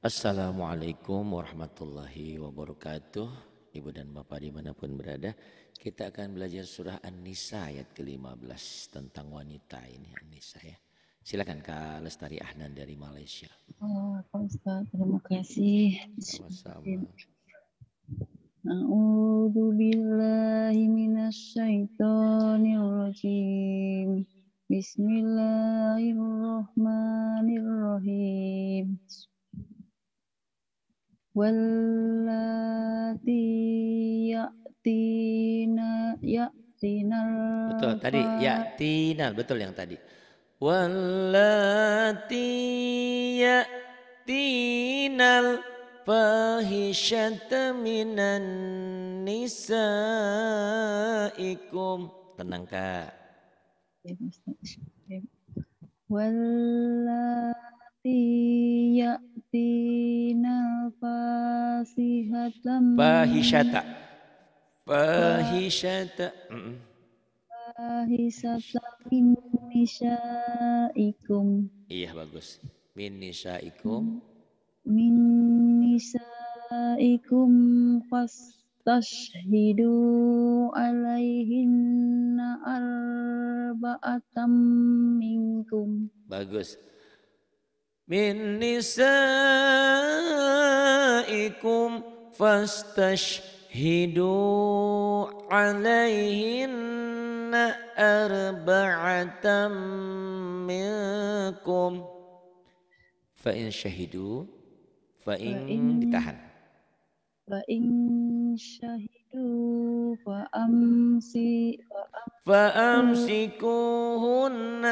Assalamualaikum warahmatullahi wabarakatuh Ibu dan Bapak dimanapun berada Kita akan belajar surah An-Nisa ayat ke-15 Tentang wanita ini An-Nisa ya Silakan Kak Lestari Ahnan dari Malaysia Oh terima kasih Sama-sama A'udhu billahi rajim Bismillahirrahmanirrahim. Wallati ya'tina ya'tina. Betul tadi ya'tina betul yang tadi. Wallati ya'tina fahishata minan nisaikum. Tenang Kak. Wallati ya'tina fasihatam Fahishata Fahishata Fahisatan min nisaikum Iya bagus Min nisaikum Min nisaikum fas Tashhidu alaihinna arba'atam minkum. Bagus. Min nisaikum fastashhidu alaihinna arba'atam minkum. Fa in syahidu fa in ditahan فإن شهدوا فأمسكوهن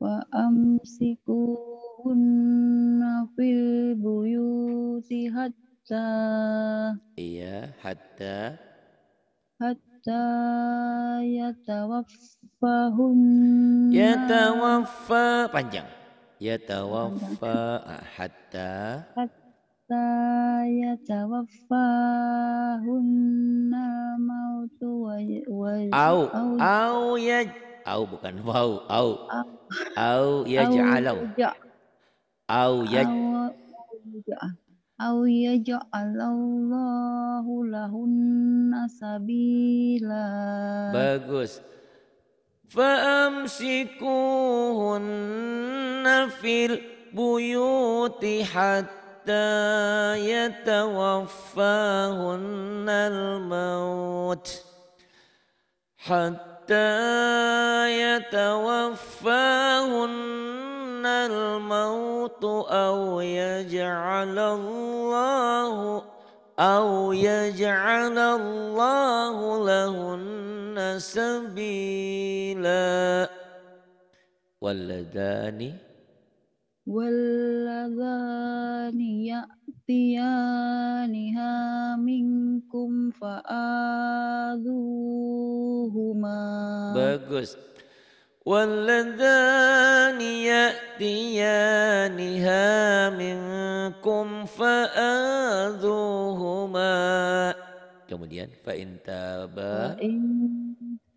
فأمسكوهن في البيوت حتى iya hatta hatta yatawaffahun yatawaffa panjang yatawaffa hatta hatta hatta yatawaffahunna mautu wa, wa au au ya au bukan wau au au ya yaj'alau au ya au ya yaj'alallahu lahunna sabila bagus فأمسكوهن في البيوت حتى حتى يتوفاهن الموت حتى يتوفاهن الموت أو يجعل الله أو يجعل الله لهن سبيلا واللذان واللذان يأتيانها minkum فآذوهما bagus واللذان يأتيانها منكم فآذوهما kemudian fa intaba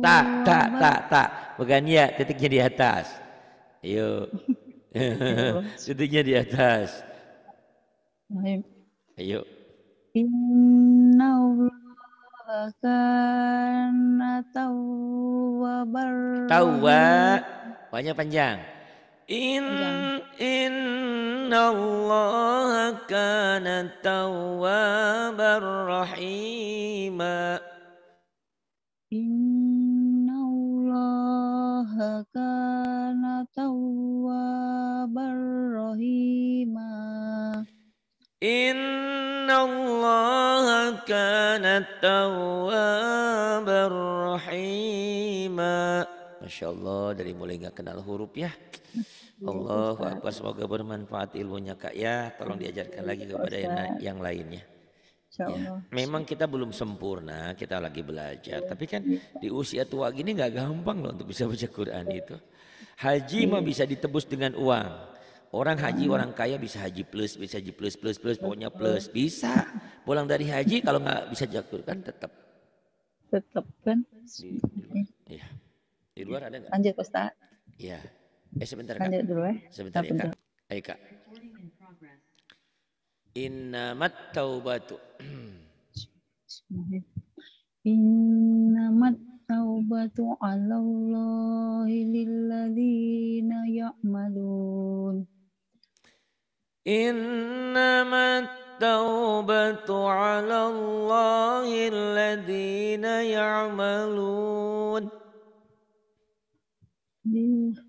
Tak, tak, tak, tak. Bukan ya, titiknya di atas. Ayo. titiknya di atas. Ayo. Inna Allah kana tawwabar. Tawwa. Banyak panjang. إن إن الله كان توابا رحيما إن الله كان توابا رحيما إن الله كان توابا رحيما Masya Allah dari mulai nggak kenal huruf ya. Iya, Allah, Akbar semoga bermanfaat ilmunya Kak ya. Tolong iya, diajarkan lagi kepada yang, yang lainnya. Ya. Memang kita belum sempurna, kita lagi belajar. Tapi kan iya, di usia tua gini nggak gampang loh untuk bisa baca Quran itu. Haji mah bisa ditebus dengan uang. Orang haji, orang kaya bisa haji plus, bisa haji plus, plus, plus, pokoknya plus. Bisa. Pulang dari haji kalau nggak bisa jakur kan tetap. Tetap kan. Iya. Di luar ada nggak? Lanjut Ustaz. Iya. Eh sebentar Kak. Lanjut dulu ya. Sebentar ya Kak. Ayo Kak. Innamat taubatu. Innamat taubatu alallahi lilladina ya'malun. Innamat taubatu على الله الذين ya'malun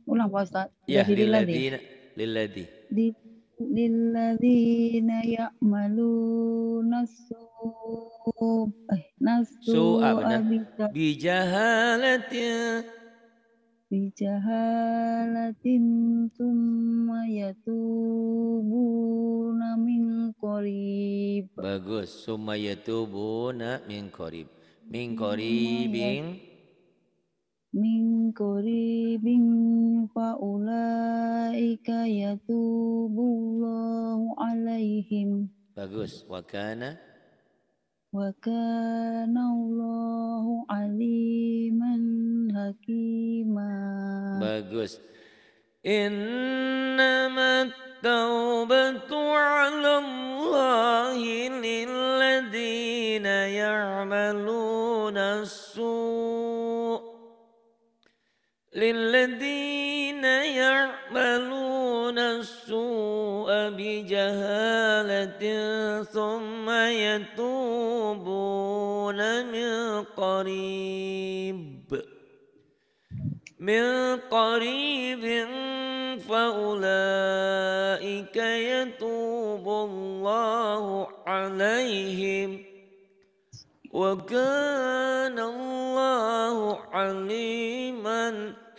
ulang Pak Ya, lilladina lilladhi. Lilladina ya'malu nasu eh nasu bijahalatin bijahalatin thumma yatubuna min qarib bagus summa yatubuna min qarib min qaribin min qaribin fa ulaika yatubullahu alaihim bagus wa kana wa kana Allahu aliman hakimah. bagus innama التوبة على الله للذين su. للذين يعملون السوء بجهالة ثم يتوبون من قريب من قريب فأولئك يتوب الله عليهم وكان الله عليم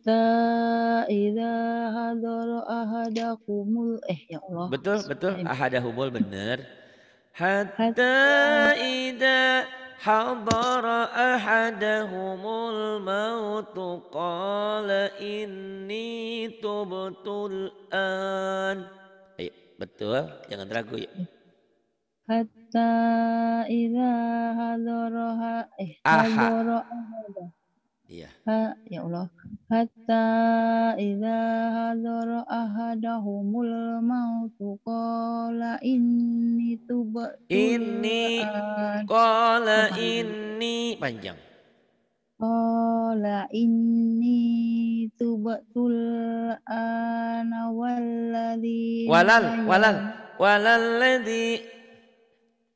hatta idza hadara ahadakumul eh ya Allah. Betul, betul. Ahadahumul benar. Hatta idza hadara ahadahumul mautu qala inni tubtul an. Ayo, betul. Jangan ragu ya. Hatta idza hadara eh hadara ahad Iya. Ha, ya Allah. Hatta idza hadara ahadahumul mautu qala inni tuba Inni qala inni panjang. Qala inni tubatul ana walladhi walal walal walal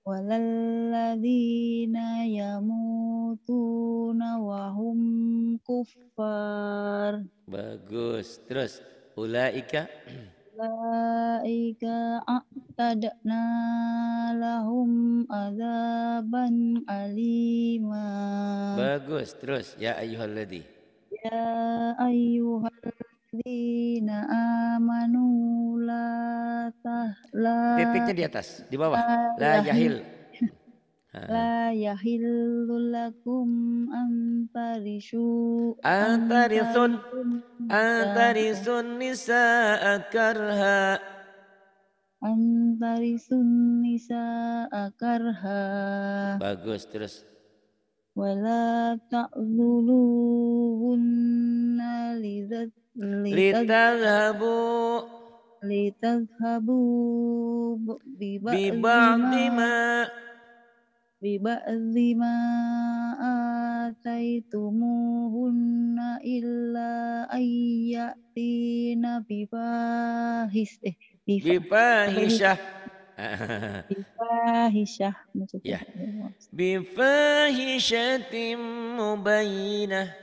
وللذين يموتون وهم كفار bagus terus ulaika ulaika a'tadna lahum azaban alima bagus terus ya ayyuhalladzi ya ayyuhalladzi alladzina amanu la tahla Titiknya di atas, di bawah. La yahil. La yahillu lakum antarishu Antarisun Antarisun nisa akarha Antarisun nisa akarha Bagus, terus Wala ta'luluhunna lidzat litadhabu litadhabu biba'di ma biba'di ma ataitumuhunna illa ayyatina bibahis eh bifahisyah bifahishah maksudnya ya. bifahisyatin mubayyinah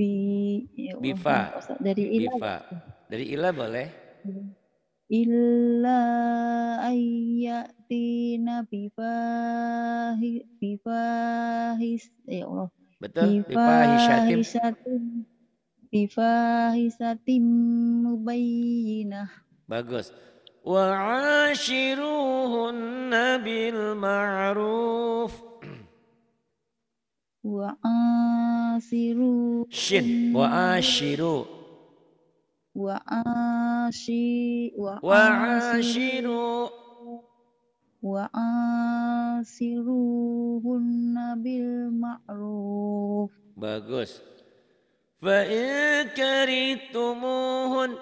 Bi ya Bifa. Dari Ila. Bifa. Gitu. Dari Ila boleh? Illa ayyatina bifahi bifahis ya Allah. Betul. Bifahisatin. Bifahisatin mubayyinah. Bagus. Wa ashiruhunna bil ma'ruf Wa asiru. Shin. Wa ashiru. Wa ashi. Wa ashiru. Wa asiru hunna bil ma'ruf. Bagus. Fa'in karitumuhun.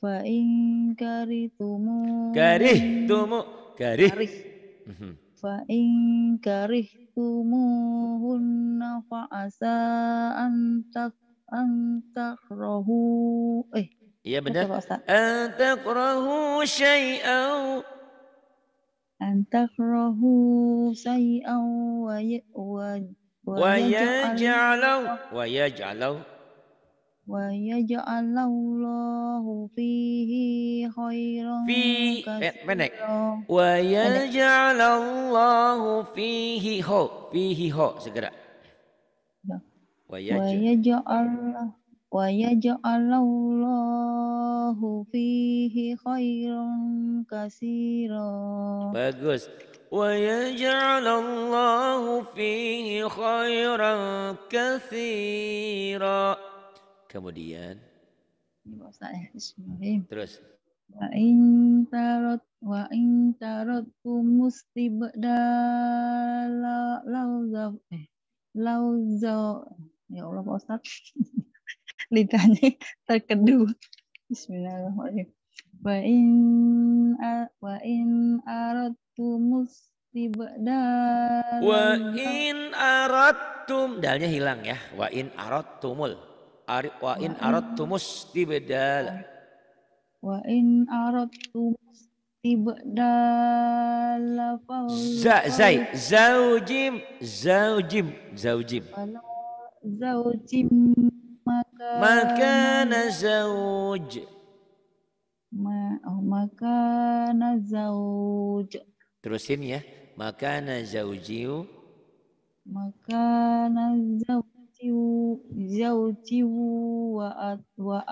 Fa'in karitumuhun. Karih tumu. Karih. Karih. Mhm. فإن كرهتموهن faasa antak antak rohu eh Iya benar. antak rohu syai'aw antak rohu syai'aw ya, wa wa wa yaj'alu wa yaj'alullahu fihi khairan fi eh, pendek wa yaj'alullahu fihi ho fihi ho segera ya. wa yaj'al wa yaj'alullahu fihi khairan katsiran bagus ويجعل الله فيه خيرا كثيرا Kemudian. Terus. Wa in tarot wa in tarot kumus tibdala lauza eh lauza ya Allah Pak Ustaz lidahnya terkedu Bismillahirrahmanirrahim wa in wa in aratumus tibdala wa in tum dalnya hilang ya wa in tumul wa in aradtumus tibdal wa in aradtumus tibdal za zai zaujim zaujim zaujim zaujim maka maka nazauj ma oh, maka nazauj terusin ya maka nazaujiu maka nazauj zauji wa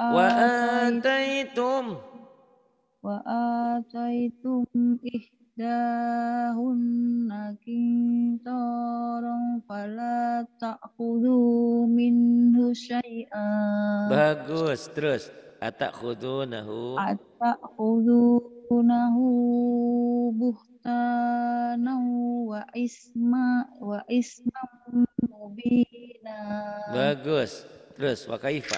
ataitum wa ataitum ihdahun nakin torong fala takhudu minhu syai'a bagus terus atakhudunahu atakhudunahu buhtanau wa isma wa isma mubin Nah. Bagus. Terus wa kaifa?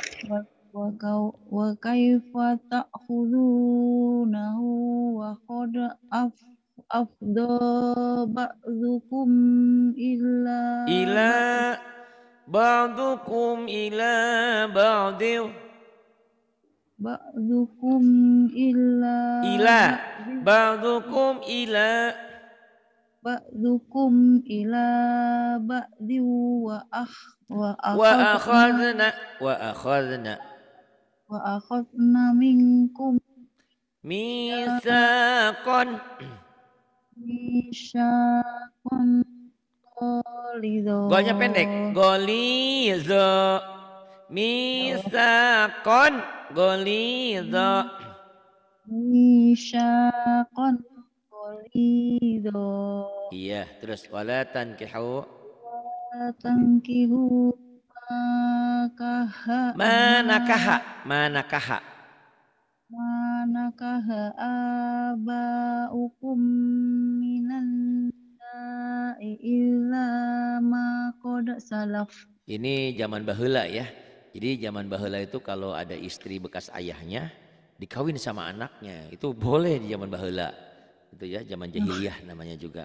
Wa kaifa ta'khudunahu wa qad af afdha ba'dukum ila ila ba'dukum ila ba'dih ba'dukum ila ila ba'dukum ila ba'dukum ila ba'di wa ah wa akhadna wa akhadna wa akhadna minkum misaqan misaqan golizo golnya pendek golizo misaqan golizo misaqan Qalido. Iya, terus wala tankihu wala tankihu manakaha manakaha manakaha manakaha abaukum minan na'i illa ma qad salaf. Ini zaman bahula ya. Jadi zaman bahula itu kalau ada istri bekas ayahnya dikawin sama anaknya itu boleh di zaman bahula gitu ya zaman nah. jahiliyah namanya juga.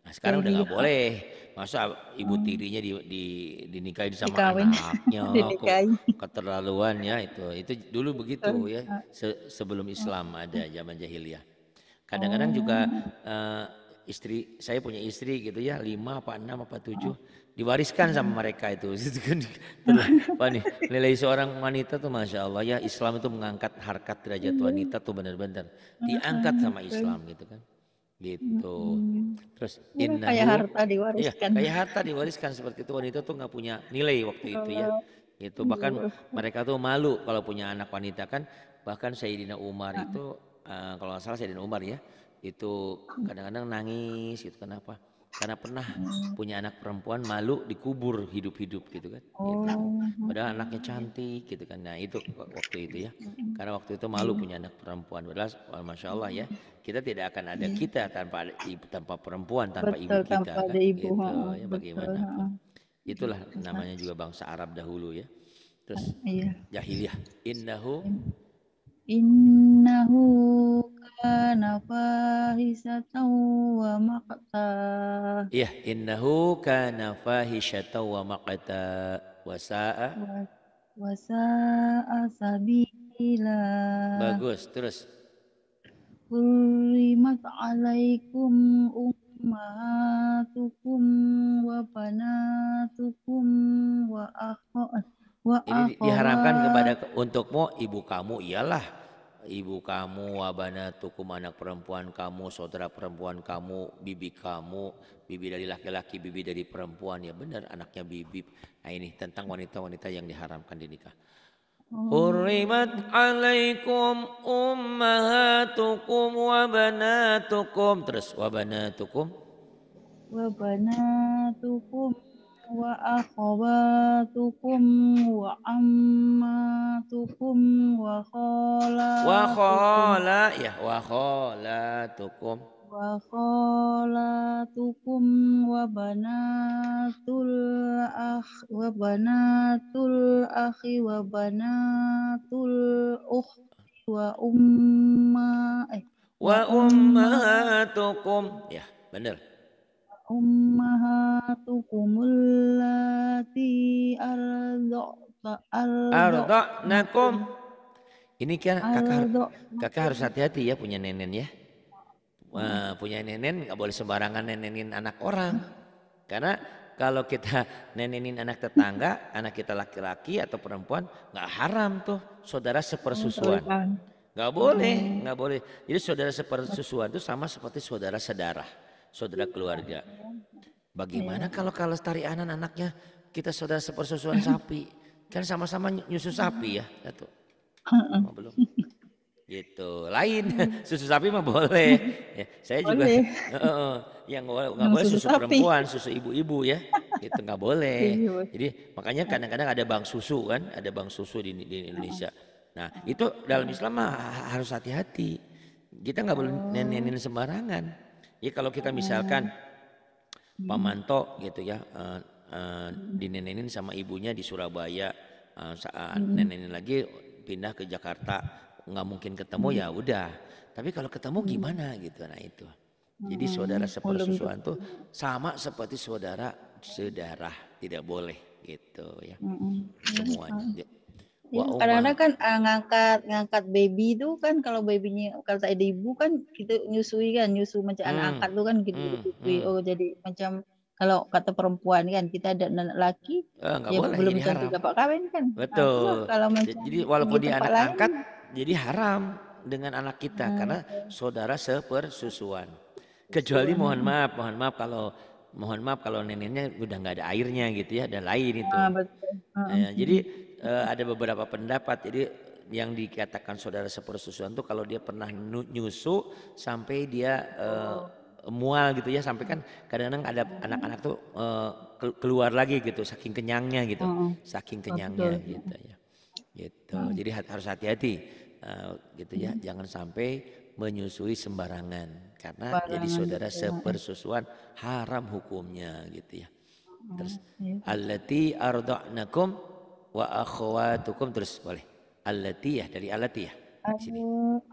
Nah, sekarang udah nggak boleh. Masa ibu hmm. tirinya di, di dinikahi sama Dikawin. anaknya keterlaluan ya itu. Itu dulu begitu ya ah. se sebelum ah. Islam ada ah. zaman jahiliyah. Kadang-kadang juga uh, istri saya punya istri gitu ya lima apa enam apa tujuh Diwariskan sama mereka itu. Kan nih nilai seorang wanita tuh Masya Allah ya Islam itu mengangkat harkat derajat iya. wanita tuh benar-benar. Diangkat sama Islam gitu kan. Gitu. Terus iya, inna kayak harta diwariskan. Ya, kayak harta diwariskan seperti itu wanita tuh nggak punya nilai waktu iya. itu ya. Itu bahkan mereka tuh malu kalau punya anak wanita kan. Bahkan Sayyidina Umar itu eh, kalau nggak salah Sayyidina Umar ya itu mm. kadang-kadang nangis gitu kenapa? karena pernah punya anak perempuan malu dikubur hidup-hidup gitu kan gitu. Oh. padahal anaknya cantik gitu kan nah itu waktu itu ya karena waktu itu malu punya anak perempuan padahal masya Allah ya kita tidak akan ada iya. kita tanpa ada ibu tanpa perempuan tanpa Betul, ibu kita tanpa kan ibu, gitu ya bagaimana itulah namanya juga bangsa Arab dahulu ya terus iya. jahiliyah innahu innahu kana fahisatan wa maqta. Iya, innahu kana fahisatan wa maqta wa sa'a sabila. Bagus, terus. Hurrimat alaikum ummatukum wa banatukum wa akhawatukum wa Ini diharamkan kepada untukmu ibu kamu ialah ibu kamu, wabana tukum anak perempuan kamu, saudara perempuan kamu, bibi kamu, bibi dari laki-laki, bibi dari perempuan, ya benar anaknya bibi. Nah ini tentang wanita-wanita yang diharamkan dinikah. Oh. Hurrimat alaikum ummahatukum wa banatukum. Terus wa banatukum. Wa banatukum wa akhawatukum wa ammatukum wa khala wa khala ya wa tukum wa tukum wa banatul akh wa banatul akhi wa banatul ukh wa umma eh, wa ummatukum ya benar ummahatukumul lati ini kan kakak kakak harus hati-hati ya punya nenen ya Wah, punya nenen nggak boleh sembarangan nenenin anak orang karena kalau kita nenenin anak tetangga anak kita laki-laki atau perempuan nggak haram tuh saudara sepersusuan nggak boleh nggak boleh jadi saudara sepersusuan itu sama seperti saudara sedarah saudara keluarga. Bagaimana iya. kalau kalau lestari Anan anaknya kita saudara sepersusuan sapi? Kan sama-sama nyusu sapi ya, satu. Oh, belum. Gitu. Lain hmm. susu sapi mah boleh. Ya, saya juga boleh. Uh, yang nggak boleh, boleh susu, susu perempuan, susu ibu-ibu ya. Itu nggak iya, boleh. Jadi makanya kadang-kadang ada bank susu kan, ada bank susu di, di Indonesia. Nah, itu dalam Islam mah harus hati-hati. Kita nggak boleh oh. nenenin sembarangan. Ya kalau kita misalkan hmm. Pak Manto gitu ya uh, uh, dinenenin sama ibunya di Surabaya, uh, saat hmm. nenenin lagi pindah ke Jakarta nggak mungkin ketemu hmm. ya udah. Tapi kalau ketemu gimana gitu, nah itu. Jadi saudara oh, sepersusuan tuh sama seperti saudara sedarah tidak boleh gitu ya iya, semuanya karena iya, kadang-kadang kan uh, ngangkat ngangkat baby itu kan kalau babynya kalau saya ibu kan gitu nyusui kan nyusu macam hmm. anak angkat tuh kan gitu hmm, gitu, hmm. oh jadi macam kalau kata perempuan kan kita ada anak laki oh, eh, ya boleh, belum tentu dapat kawin kan betul nah, kalau macam jadi walaupun di dia anak lain, angkat jadi haram dengan anak kita hmm. karena saudara sepersusuan kecuali hmm. mohon maaf mohon maaf kalau mohon maaf kalau neneknya udah nggak ada airnya gitu ya ada lain itu ah, betul. Ah. jadi Eh, ada beberapa pendapat. Jadi yang dikatakan saudara sepersusuan itu kalau dia pernah nyusu sampai dia uh, mual gitu ya sampai kan kadang-kadang ada anak-anak tuh uh, keluar lagi gitu saking kenyangnya gitu. Oh. Saking kenyangnya Betul. gitu ya. Gitu. Hmm. Jadi harus hati-hati uh, gitu ya. Hmm. Jangan sampai menyusui sembarangan karena Barangan jadi saudara ya. sepersusuan haram hukumnya gitu ya. Terus iya. allati arda'nakum wa akhwatukum terus boleh. Alatiyah dari Alatiyah sini.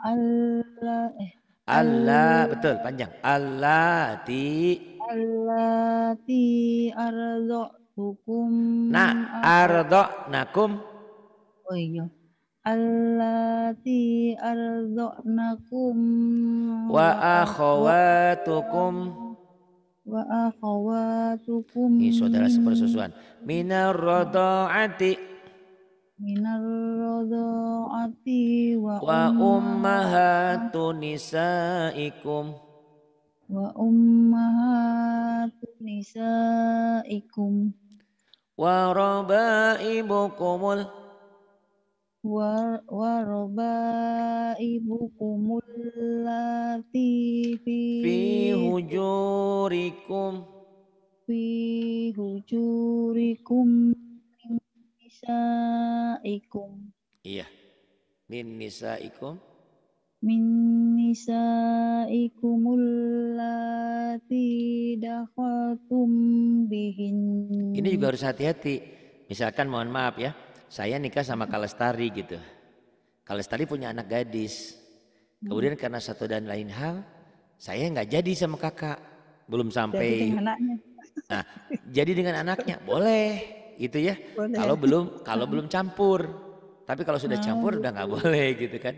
Allah eh. Allah betul panjang. Allati Allati ardo hukum Nah, ardo nakum. Oh iya. Allati ardo nakum wa akhwatukum wa akhawatukum ini saudara sepersusuan minar rada'ati minar rada'ati wa, wa ummahatu nisaikum wa ummahatu nisaikum wa rabaibukumul wa, wa rabaibukumul allati fi fi hujurikum fi hujurikum min nisaikum. Iya. Min nisaikum. Min nisaikum allati dakhaltum bihin. Ini juga harus hati-hati. Misalkan mohon maaf ya, saya nikah sama Kalestari gitu. Kalestari punya anak gadis. Hmm. Kemudian karena satu dan lain hal, saya nggak jadi sama kakak, belum sampai. Jadi dengan anaknya. Nah, jadi dengan anaknya boleh, itu ya. Kalau belum, kalau hmm. belum campur. Tapi kalau sudah campur oh. udah nggak boleh, gitu kan?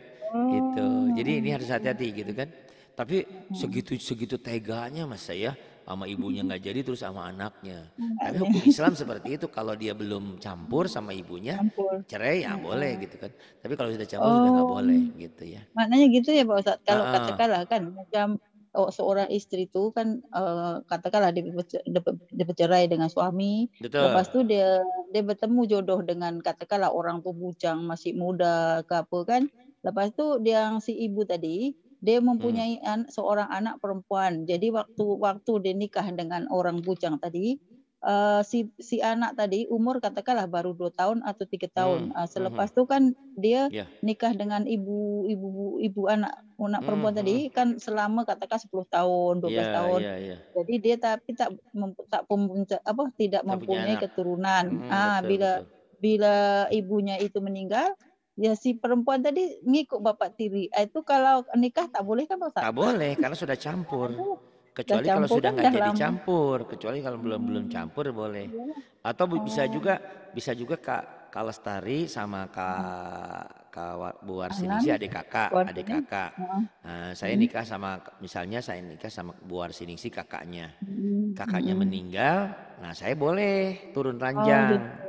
Gitu. Jadi ini oh, harus iya. hati-hati, gitu kan? Tapi hmm. segitu segitu teganya mas saya sama ibunya nggak jadi terus sama anaknya. Hmm. Tapi hukum Islam seperti itu kalau dia belum campur sama ibunya campur. cerai ya hmm. boleh gitu kan. Tapi kalau sudah campur oh, sudah nggak oh. boleh gitu ya. Maknanya gitu ya Pak Ustadz. Kalau uh, katakanlah kan macam oh, seorang istri itu kan uh, katakanlah dia, dia bercerai dengan suami, Betul. lepas itu dia dia bertemu jodoh dengan katakanlah orang tuh bujang masih muda ke apa kan, lepas itu dia si ibu tadi dia hmm. mempunyai hmm. an seorang anak perempuan. Jadi waktu waktu dia nikah dengan orang bujang tadi, uh, si si anak tadi umur katakanlah baru dua tahun atau tiga hmm. tahun. Ah, hmm. Uh, selepas itu hmm. kan dia yeah. nikah dengan ibu ibu ibu anak anak perempuan hmm. tadi hmm. kan selama katakan sepuluh tahun, 12 yeah, tahun. Yeah, yeah. Jadi dia tapi tak mem, tak pemunca, apa tidak tak mempunyai keturunan. Hmm, ah betul, bila betul. bila ibunya itu meninggal Ya si perempuan tadi ngikut bapak tiri. Ah, itu kalau nikah tak boleh kan Ustaz? Tak boleh karena sudah campur. Kecuali campur, kalau sudah kan nggak kan jadi lama. campur, kecuali kalau belum belum hmm. campur boleh. Iya. Atau bisa oh. juga bisa juga Kak Kalestari sama Kak Kak Bu Arsini adik kakak, adik kakak. Nah, saya hmm. nikah sama misalnya saya nikah sama Bu Arsini kakaknya. Hmm. Kakaknya meninggal, nah saya boleh turun oh, ranjang. Oh,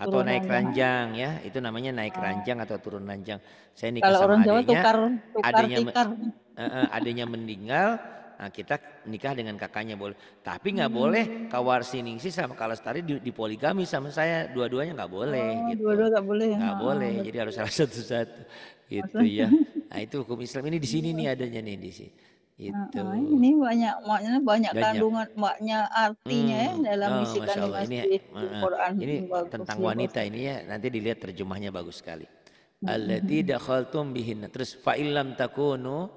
atau naik ranjang ya itu namanya naik ah. ranjang atau turun ranjang saya nikah Kalau sama orang adanya, Jawa tukar, tukar adanya Uh, uh, adanya meninggal nah kita nikah dengan kakaknya boleh tapi nggak hmm. boleh kawar siningsi sama kalastari di, di poligami sama saya dua-duanya nggak boleh oh, gitu. dua nggak boleh ya? nggak nah, boleh jadi harus salah satu-satu gitu ya nah itu hukum Islam ini di sini nih adanya nih di sini itu. Nah, ini banyak maknanya banyak, banyak. kandungan maknya artinya ya hmm. ya dalam oh, bisikan Allah. Ini, ya, Quran. Ini bagus, tentang bagus. Ya, wanita ini ya nanti dilihat terjemahnya bagus sekali. Hmm. Allati dakhaltum bihinna. Terus fa illam takunu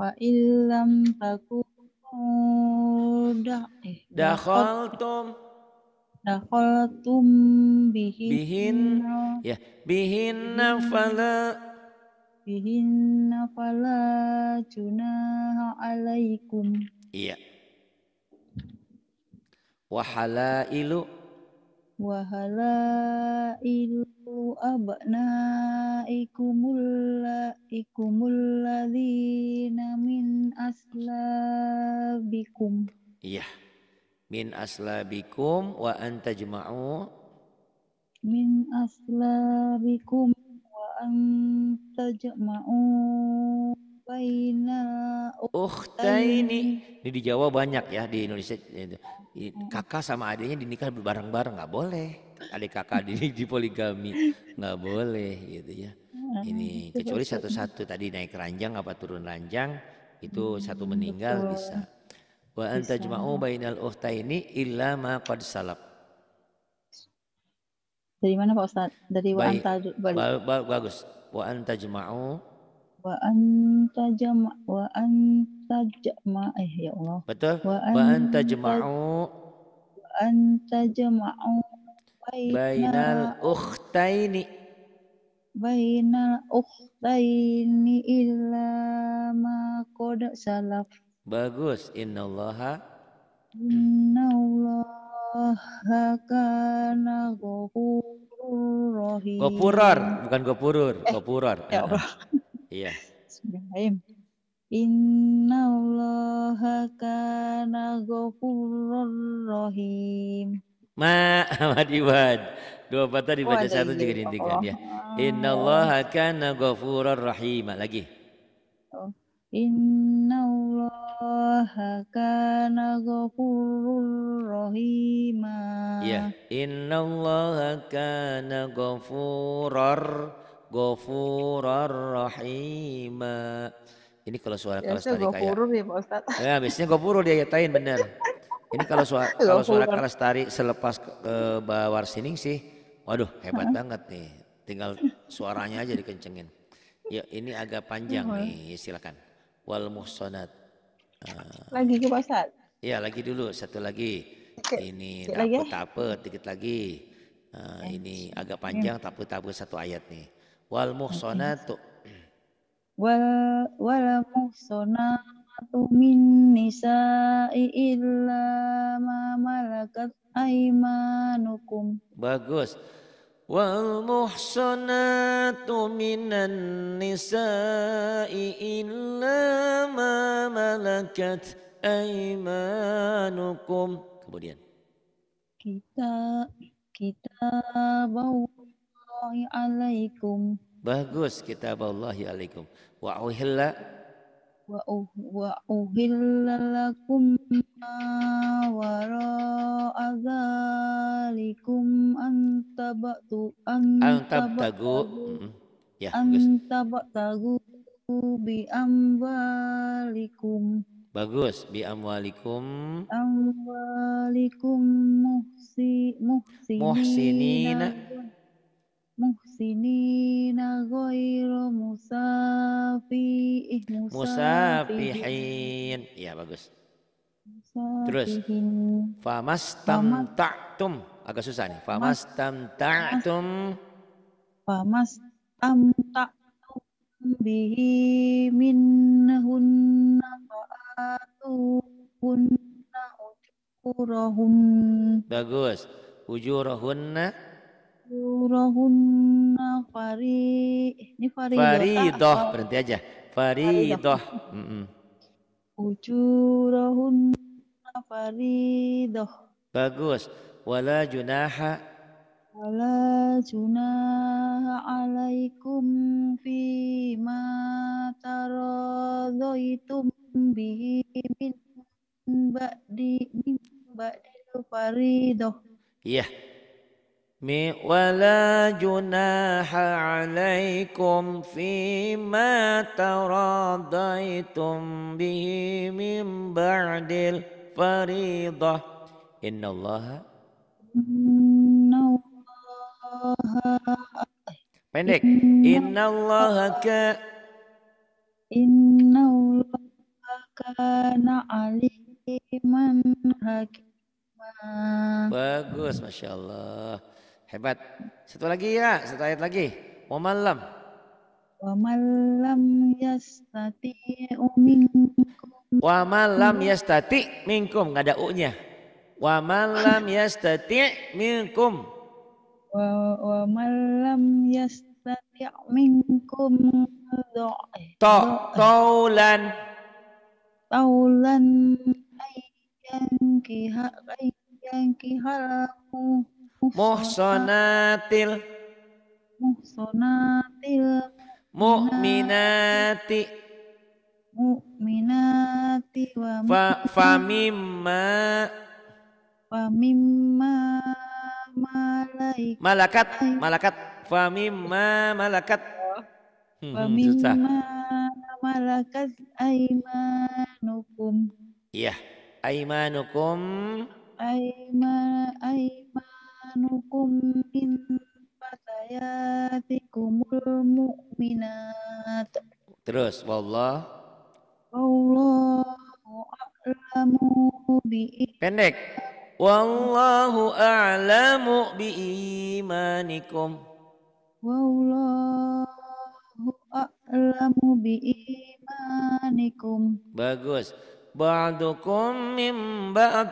fa illam takunu dah eh, dakhaltum dakhaltum bihin bihin ya bihinna fala bihinna fala junaha alaikum. Iya. Wahalailu. Wahalailu abnaikumul ikumul ladzina min aslabikum. Iya. Min aslabikum wa antajma'u min aslabikum wa antajma'u tajma'u baina ukhtaini. Ini di Jawa banyak ya di Indonesia. Kakak sama adiknya dinikah bareng-bareng nggak boleh. Adik kakak di di poligami nggak boleh gitu ya. Ini kecuali satu-satu tadi naik ranjang apa turun ranjang itu hmm, satu meninggal Betul. bisa. Wa anta jama'u bainal ukhtaini illa ma qad salaf. Dari mana Pak Ustaz? Dari wa anta Bagus wa anta jama'u wa anta tajma wa anta tajma eh ya Allah. Betul. Wa anta, wa anta jama'u wa an tajma'u bainal ukhtaini bainal ukhtaini illa ma qad salaf. Bagus. Innallaha Innallaha kana ghafur Gopuror, bukan gopurur, eh, gopuror. Ya Allah. Iya. Bismillahirrahmanirrahim. Inna Allah kana gopurur rahim. Ma amat Iwan. Dua patah dibaca oh, satu iya, juga dihentikan ya. Inna Allah ya. kana gopurur rahim. Lagi. Oh. Inna Allah innallaha kana ghafurur رحيما ya ini kalau suara ya, kelas tadi kayak ya Pak Ustaz. Ya, biasanya ghafurur dia yatain bener. Ini kalau suara kalau suara kalas tari selepas ke, bawah bawar sining sih, waduh hebat uh banget nih. Tinggal suaranya aja dikencengin. Ya ini agak panjang uh -huh. nih, silakan. Wal muhsanat Ah. Lagi ke pasal? Ya, lagi dulu. Satu lagi. Okay. Ini tak eh? apa, tak apa. Tiket lagi. Uh, ah, okay. Ya. Ini agak panjang. Yeah. Tak apa, tak apa. Satu ayat ni. Wal tu. Wal, wal muhsonatu min nisa'i illa ma malakat aimanukum. Bagus. Bagus. والمحصنات من النساء إلا ما ملكت أيمانكم kemudian kita kita bawallahi alaikum bagus kita bawallahi alaikum wa uhilla wa uhilla lakum antabatu ya, bagus bi amwalikum amwalikum muhsi muhsinina muhsinina muhsinina ghairu musafi musafihin ya bagus Terus ta'tum. agak susah nih. Famastam ta'tum bihi minhunna fa'atuhunna ujurahum. Bagus. Ujurahunna ujurahunna fari ini faridah. Faridah, berhenti aja. Faridah. Faridah. Mm -mm. Ujurahunna faridoh. Bagus. Wala junaha. Wala junaha alaikum fi ma taradaitum bihi min ba'di min ba'di faridoh. Iya. junaha alaikum fi ma taradaitum تراضيتم min ba'dil. بعد faridah Allah pendek Allah ka Allah kana aliman hakimah bagus masya Allah hebat satu lagi ya satu ayat lagi wamalam wamalam yastati'u minkum Wa malam yastati minkum. Nggak ada U-nya. Wa malam yastati minkum. Wa, wa malam yastati minkum. Eh, Ta eh. Taulan. Taulan. Ayyankiha. Ayyankiha. muhsanatil muhsanatil Mu'minati. Mu'minati mati wa fa famimma famimma malaikat malakat malakat famimma malakat hmm, hmm, famimma malakat aimanukum iya aimanukum aima aimanukum min fatayatikumul mu'minat terus wallah Wallahu a'lamu bi Pendek. Wallahu a'lamu bi imanikum. Wallahu a'lamu bi imanikum. Bagus. Ba'dukum min ba'd.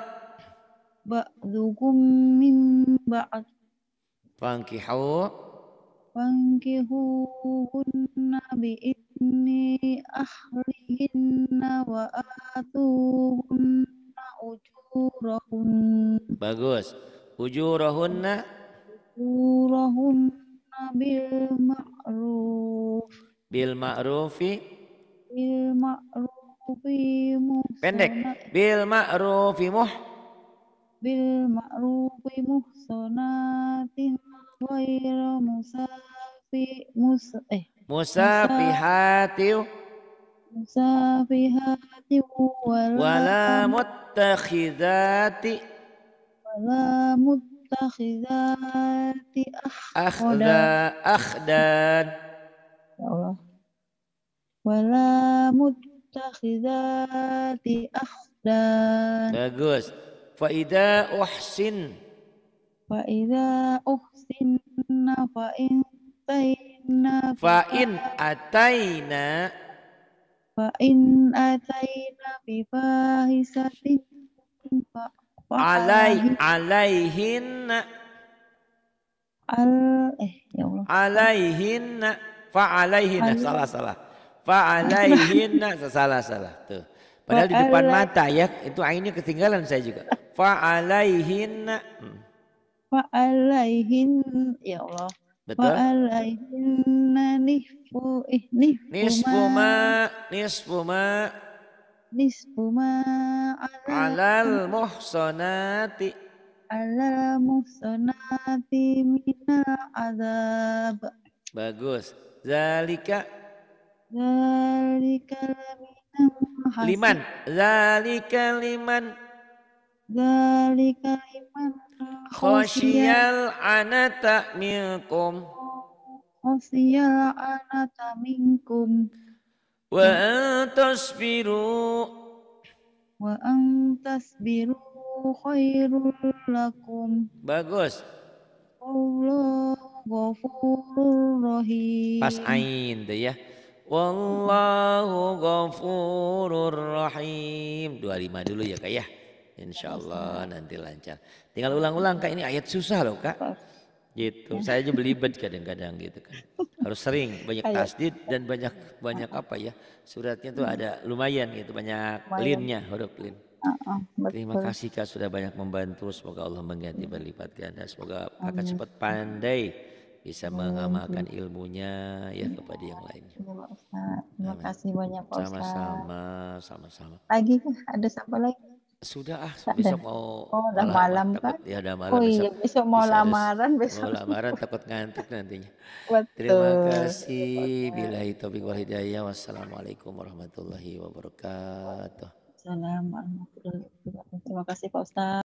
Ba'dukum min ba'd. Fankihu. Fankihu hunna bi'id ibni ahlihinna wa atuhunna ujurahun. Bagus. Ujurahunna ujurahunna bil ma'ruf. Bil ma'rufi bil ma'rufi Pendek. Bil ma'rufi mu musafihatiu musafihati wala muttakhidati wala muttakhidati akhda akhdan ya Allah wala muttakhidati akhdan bagus fa idza uhsin fa idza uhsinna fa in ataina fa'in ataina fa'in ataina bi fahisatin alai alaihin al eh ya Allah alaihin fa alaihin salah salah fa alaihin salah salah tuh padahal di depan mata ya itu ainnya ketinggalan saya juga fa alaihin hmm. fa alaihin ya Allah Betul. Wa'alaihinna nisfu eh, nisfu ma nisfu ma nisfu ma alal muhsanati alal muhsanati minal azab. Bagus. Zalika Zalika liman. Zalika liman. Zalika liman Khosyal anata minkum. Khosyal anata minkum. Wa antasbiru. Wa antasbiru khairul lakum. Bagus. Allah ghafurur rahim. Pas ain deh ya. Wallahu ghafurur rahim. 25 dulu ya kak ya. Insya Allah nanti lancar. Tinggal ulang-ulang kak ini ayat susah loh kak. Gitu. Saya aja belibet kadang-kadang gitu kan. Harus sering banyak tasdid dan banyak banyak apa ya suratnya tuh ada lumayan gitu banyak linnya huruf lin. Uh, uh, Terima kasih Kak sudah banyak membantu. Semoga Allah mengganti berlipat ganda. Semoga akan cepat pandai bisa mengamalkan ilmunya ya kepada yang lainnya. Terima kasih banyak Pak Sama-sama, sama-sama. Lagi ada siapa lagi? Sudah ah besok mau Oh, udah lamaran malam ah, kan? takut ya udah oh malam Oh iya, besok besok mau bisa ada lamaran mau besok. lamaran takut ngantuk nantinya. Terima kasih. Bila itu wal hidayah. Wassalamualaikum warahmatullahi wabarakatuh. Assalamualaikum Terima kasih Pak ustadz.